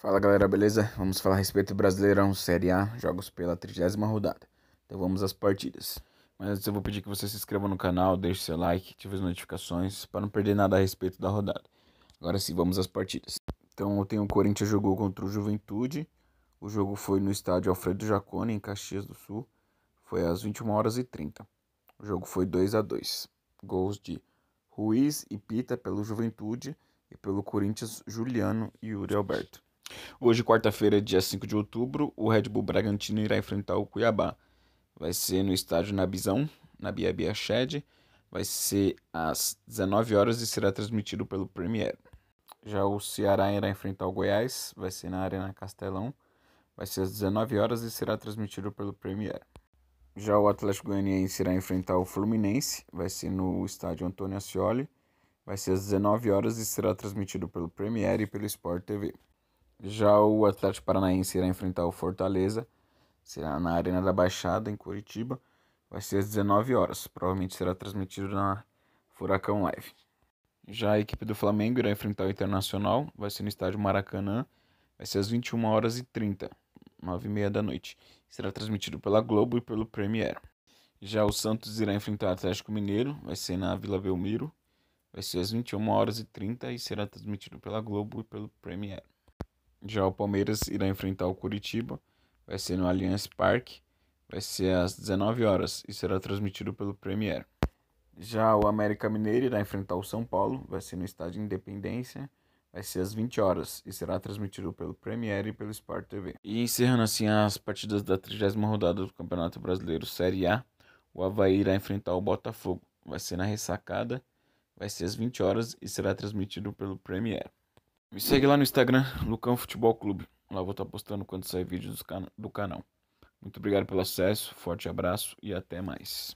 Fala galera, beleza? Vamos falar a respeito do Brasileirão Série A, jogos pela trigésima rodada. Então vamos às partidas. Mas antes eu vou pedir que você se inscreva no canal, deixe seu like, ative as notificações para não perder nada a respeito da rodada. Agora sim, vamos às partidas. Então ontem o Corinthians jogou contra o Juventude. O jogo foi no estádio Alfredo Jacone, em Caxias do Sul. Foi às 21 horas e 30. O jogo foi 2 a 2 Gols de Ruiz e Pita pelo Juventude e pelo Corinthians Juliano e Yuri Alberto. Hoje, quarta-feira, dia 5 de outubro, o Red Bull Bragantino irá enfrentar o Cuiabá. Vai ser no estádio Nabizão, na Bia Bia Shed. Vai ser às 19 horas e será transmitido pelo Premier. Já o Ceará irá enfrentar o Goiás, vai ser na Arena Castelão. Vai ser às 19 horas e será transmitido pelo Premier. Já o Atlético Goianiense irá enfrentar o Fluminense, vai ser no estádio Antônio Ascioli. Vai ser às 19 horas e será transmitido pelo Premier e pelo Sport TV. Já o Atlético Paranaense irá enfrentar o Fortaleza. Será na Arena da Baixada, em Curitiba. Vai ser às 19 horas. Provavelmente será transmitido na Furacão Live. Já a equipe do Flamengo irá enfrentar o Internacional. Vai ser no estádio Maracanã. Vai ser às 21 horas e 30, 9 e meia da noite. Será transmitido pela Globo e pelo Premier. Já o Santos irá enfrentar o Atlético Mineiro. Vai ser na Vila Belmiro. Vai ser às 21 horas e 30 e será transmitido pela Globo e pelo Premier. Já o Palmeiras irá enfrentar o Curitiba, vai ser no Allianz Parque, vai ser às 19 horas e será transmitido pelo Premier. Já o América Mineiro irá enfrentar o São Paulo, vai ser no estádio Independência, vai ser às 20 horas e será transmitido pelo Premier e pelo Sport TV. E encerrando assim as partidas da 30 rodada do Campeonato Brasileiro Série A, o Havaí irá enfrentar o Botafogo, vai ser na ressacada, vai ser às 20 horas e será transmitido pelo Premier. Me segue lá no Instagram, Lucão Futebol Clube. Lá vou estar tá postando quando sair vídeo do canal. Muito obrigado pelo acesso, forte abraço e até mais.